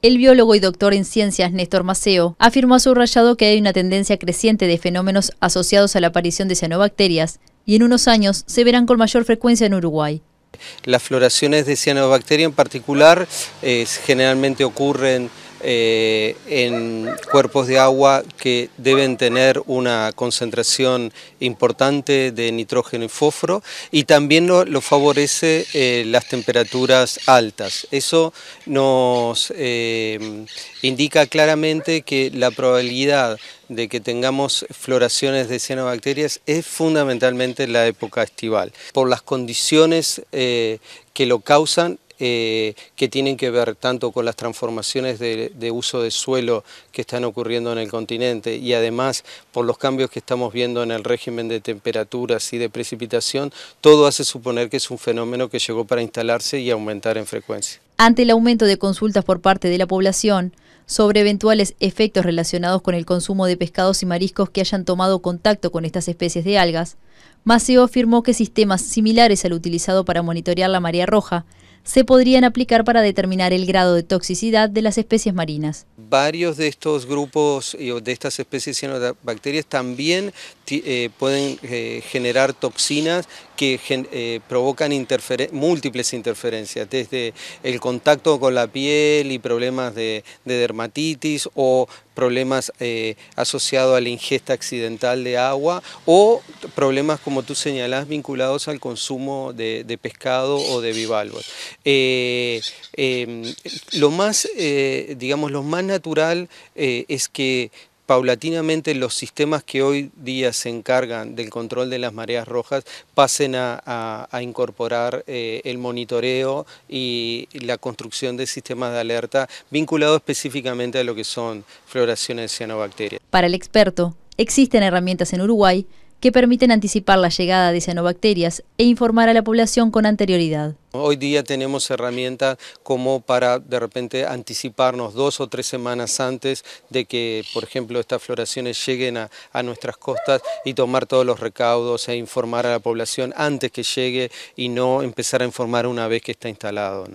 El biólogo y doctor en ciencias Néstor Maceo afirmó a subrayado que hay una tendencia creciente de fenómenos asociados a la aparición de cianobacterias y en unos años se verán con mayor frecuencia en Uruguay. Las floraciones de cianobacteria en particular eh, generalmente ocurren eh, en cuerpos de agua que deben tener una concentración importante de nitrógeno y fósforo y también lo, favorece eh, las temperaturas altas. Eso nos eh, indica claramente que la probabilidad de que tengamos floraciones de cianobacterias es fundamentalmente la época estival, por las condiciones que lo causan eh, que tienen que ver tanto con las transformaciones de, de, uso de suelo que están ocurriendo en el continente y además por los cambios que estamos viendo en el régimen de temperaturas y de precipitación, todo hace suponer que es un fenómeno que llegó para instalarse y aumentar en frecuencia. Ante el aumento de consultas por parte de la población, sobre eventuales efectos relacionados con el consumo de pescados y mariscos que hayan tomado contacto con estas especies de algas, Maceo afirmó que sistemas similares al utilizado para monitorear la marea roja se podrían aplicar para determinar el grado de toxicidad de las especies marinas. Varios de estos grupos y de estas especies cianobacterias también eh, pueden eh, generar toxinas que eh, provocan múltiples interferencias, desde el contacto con la piel y problemas de, dermatitis o problemas asociados a la ingesta accidental de agua o problemas, como tú señalás, vinculados al consumo de, pescado o de bivalvos. Em, lo más, digamos, lo más natural es que paulatinamente los sistemas que hoy día se encargan del control de las mareas rojas pasen a, incorporar eh, el monitoreo y la construcción de sistemas de alerta vinculados específicamente a lo que son floraciones de cianobacterias. Para el experto, existen herramientas en Uruguay que permiten anticipar la llegada de cianobacterias e informar a la población con anterioridad. Hoy día tenemos herramientas como para de repente anticiparnos dos o tres semanas antes de que, por ejemplo, estas floraciones lleguen a, nuestras costas y tomar todos los recaudos e informar a la población antes que llegue y no empezar a informar una vez que está instalado.